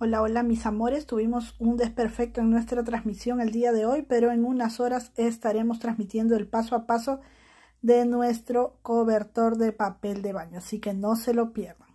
Hola, hola mis amores, tuvimos un desperfecto en nuestra transmisión el día de hoy, pero en unas horas estaremos transmitiendo el paso a paso de nuestro cobertor de papel de baño, así que no se lo pierdan.